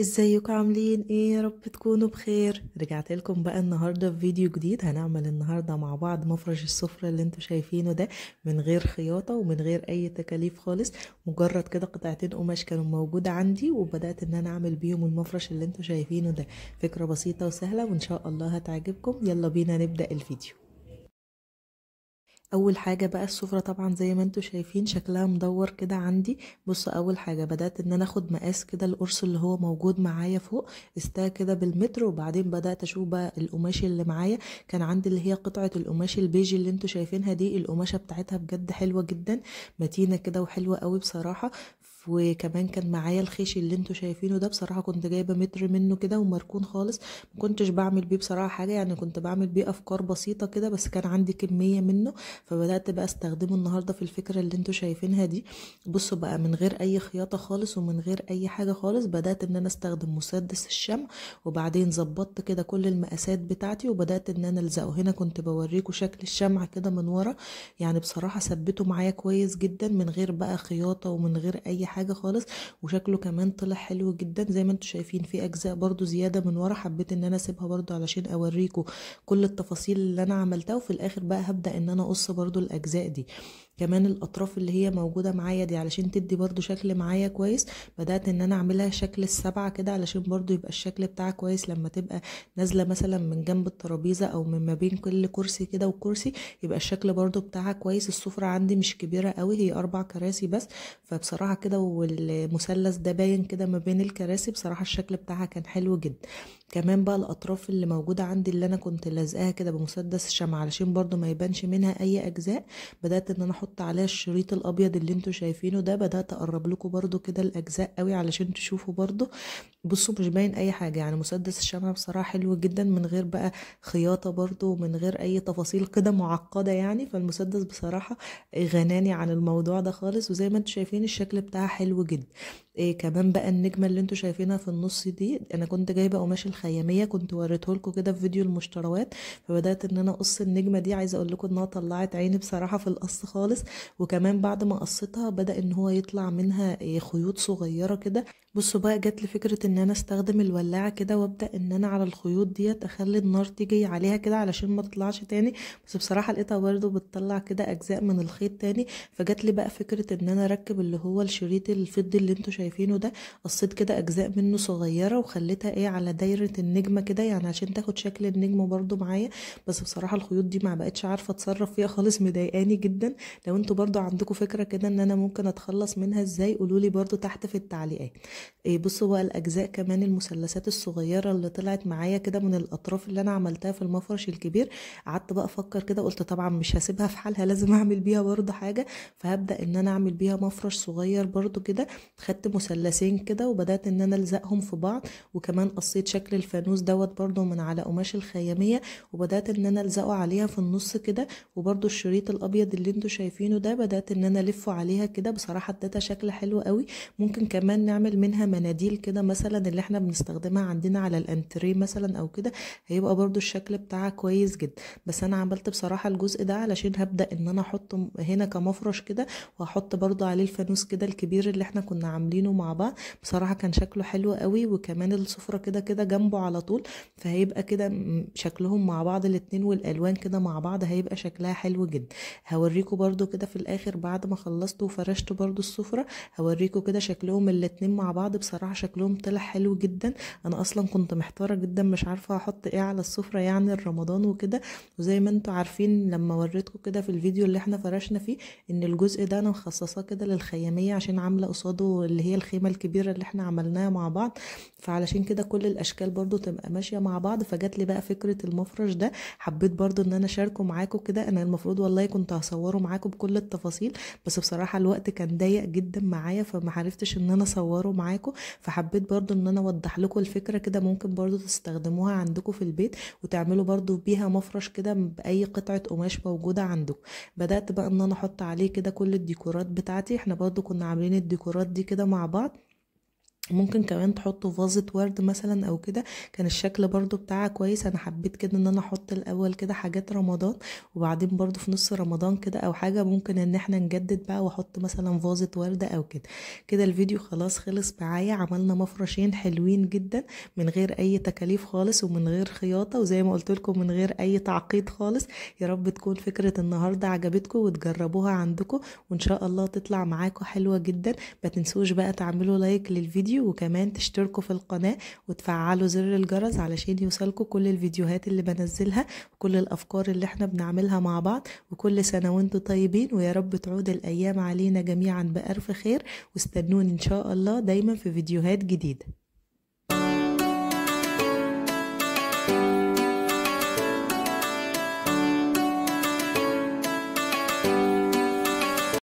ازيكم عاملين ايه يا رب تكونوا بخير رجعت لكم بقى النهارده فيديو جديد هنعمل النهارده مع بعض مفرش السفره اللي انتوا شايفينه ده من غير خياطه ومن غير اي تكاليف خالص مجرد كده قطعتين قماش كانوا موجوده عندي وبدات ان انا اعمل بيهم المفرش اللي انتوا شايفينه ده فكره بسيطه وسهله وان شاء الله هتعجبكم يلا بينا نبدا الفيديو اول حاجه بقى السفره طبعا زي ما انتم شايفين شكلها مدور كده عندي بص اول حاجه بدات ان انا اخد مقاس كده القرص اللي هو موجود معايا فوق استاه كده بالمتر وبعدين بدات اشوف بقى القماش اللي معايا كان عندي اللي هي قطعه القماش البيجي اللي انتم شايفينها دي القماشه بتاعتها بجد حلوه جدا متينه كده وحلوه قوي بصراحه وكمان كان معايا الخيش اللي انتوا شايفينه ده بصراحه كنت جايبه متر منه كده ومركون خالص ما كنتش بعمل بيه بصراحه حاجه يعني كنت بعمل بيه افكار بسيطه كده بس كان عندي كميه منه فبدات بقى استخدمه النهارده في الفكره اللي انتوا شايفينها دي بصوا بقى من غير اي خياطه خالص ومن غير اي حاجه خالص بدات ان انا استخدم مسدس الشمع وبعدين ظبطت كده كل المقاسات بتاعتي وبدات ان انا الزقه هنا كنت بوريكم شكل الشمع كده من ورا يعني بصراحه ثبته معايا كويس جدا من غير بقى خياطه ومن غير اي حاجه خالص وشكله كمان طلع حلو جدا زي ما انتوا شايفين في اجزاء برضو زياده من ورا حبيت ان انا اسيبها برضو علشان اوريكم كل التفاصيل اللي انا عملتها وفي الاخر بقى هبدا ان انا اقص برضو الاجزاء دي كمان الاطراف اللي هي موجودة معايا دي علشان تدي برضو شكل معايا كويس بدأت ان انا اعملها شكل السبعة كده علشان برضو يبقى الشكل بتاعها كويس لما تبقى نازلة مثلا من جنب الترابيزة او من ما بين كل كرسي كده وكرسي يبقى الشكل برضو بتاعها كويس السفرة عندي مش كبيرة قوي هي اربع كراسي بس فبصراحة كده والمثلث ده باين كده ما بين الكراسي بصراحة الشكل بتاعها كان حلو جدا كمان بقى الاطراف اللي موجودة عندي اللي انا كنت لازقاها كده بمسدس الشمع علشان برضو ما يبانش منها اي اجزاء بدات ان انا احط عليها الشريط الابيض اللي انتوا شايفينه ده بدات اقرب لكم برده كده الاجزاء قوي علشان تشوفوا برده بصوا مش باين اي حاجه يعني مسدس الشمعة بصراحه حلو جدا من غير بقى خياطه برده ومن غير اي تفاصيل كده معقده يعني فالمسدس بصراحه غناني عن الموضوع ده خالص وزي ما انتوا شايفين الشكل بتاعها حلو جدا إيه كمان بقى النجمه اللي انتوا شايفينها في النص دي انا كنت جايبه قماش الخياميه كنت وريته لكم كده في فيديو المشتروات فبدات ان انا اقص النجمه دي عايزه اقول لكم انها طلعت عيني بصراحه في القص خالص وكمان بعد ما قصيتها بدا ان هو يطلع منها إيه، خيوط صغيره كده بصوا بقى جات لي فكره ان انا استخدم الولاعه كده وابدا ان انا على الخيوط ديت اخلي النار تيجي عليها كده علشان ما تطلعش تاني بس بصراحه لقيتها برده بتطلع كده اجزاء من الخيط تاني فجات لي بقى فكره ان انا اركب اللي هو الشريط الفضي اللي انتوا شايفينه ده قصيت كده اجزاء منه صغيره وخليتها ايه على دايره النجمه كده يعني عشان تاخد شكل النجمه برده معايا بس بصراحه الخيوط دي ما بقتش عارفه اتصرف فيها خالص مضايقاني جدا لو انتوا برده عندكم فكره كده ان انا ممكن اتخلص منها ازاي قولوا لي برده تحت في التعليقات إيه بصوا بقى الاجزاء كمان المثلثات الصغيره اللي طلعت معايا كده من الاطراف اللي انا عملتها في المفرش الكبير قعدت بقى افكر كده قلت طبعا مش هسيبها في حالها لازم اعمل بيها برده حاجه فهبدا ان انا اعمل بيها مفرش صغير برده كده خدت مثلثين كده وبدات ان انا الزقهم في بعض وكمان قصيت شكل الفانوس دوت برده من على قماش الخياميه وبدات ان انا الزقه عليها في النص كده وبرده الشريط الابيض اللي انتم شايفينه ده بدات ان انا الفه عليها كده بصراحه ادتها شكل حلو قوي ممكن كمان نعمل منها مناديل كده مثلا اللي احنا بنستخدمها عندنا على الانتريه مثلا او كده هيبقى برده الشكل بتاعها كويس جدا بس انا عملت بصراحه الجزء ده علشان هبدا ان انا احطه هنا كمفرش كده وهحط برده عليه الفانوس كده الكبير اللي احنا كنا عاملينه عاملينه مع بعض بصراحه كان شكله حلو قوي وكمان السفره كده كده جنبه على طول فهيبقى كده شكلهم مع بعض الاتنين والالوان كده مع بعض هيبقى شكلها حلو جدا هوريكم برده كده في الاخر بعد ما خلصت وفرشت برده السفره هوريكم كده شكلهم الاتنين مع بعض بصراحه شكلهم طلع حلو جدا انا اصلا كنت محتاره جدا مش عارفه احط ايه على السفره يعني الرمضان وكده وزي ما انتوا عارفين لما وريتكم كده في الفيديو اللي احنا فرشنا فيه ان الجزء ده انا مخصصاه كده للخياميه عشان عامله قصاده اللي هي هي الخيمة الكبيرة اللي احنا عملناها مع بعض فعلشان كده كل الاشكال برضو تبقى ماشية مع بعض فجت لي بقى فكرة المفرش ده حبيت برضو ان انا اشاركه معاكم كده انا المفروض والله كنت هصوره معاكم بكل التفاصيل بس بصراحة الوقت كان ضيق جدا معايا فما عرفتش ان انا اصوره معاكم فحبيت برضو ان انا اوضح لكم الفكرة كده ممكن برضو تستخدموها عندكم في البيت وتعملوا برضو بيها مفرش كده باي قطعة قماش موجودة عندكم بدأت بقى ان انا احط عليه كده كل الديكورات بتاعتي احنا برضو كنا عاملين الديكورات دي كده مع مع بعض ممكن كمان تحطوا فازة ورد مثلا او كده كان الشكل برضو بتاعها كويس انا حبيت كده ان انا احط الاول كده حاجات رمضان وبعدين برضو في نص رمضان كده او حاجة ممكن ان احنا نجدد بقى واحط مثلا فازة وردة او كده كده الفيديو خلاص خلص معايا عملنا مفرشين حلوين جدا من غير اي تكاليف خالص ومن غير خياطة وزي ما قلت لكم من غير اي تعقيد خالص يا رب تكون فكرة النهاردة عجبتكم وتجربوها عندكم وان شاء الله تطلع معاكم حلوة جدا ما تنسوش بقى تعملوا لايك للفيديو وكمان تشتركوا في القناة وتفعلوا زر الجرس علشان يوصلكوا كل الفيديوهات اللي بنزلها وكل الأفكار اللي احنا بنعملها مع بعض وكل سنة وانتم طيبين ويا رب تعود الأيام علينا جميعا بألف خير واستنوني إن شاء الله دايما في فيديوهات جديدة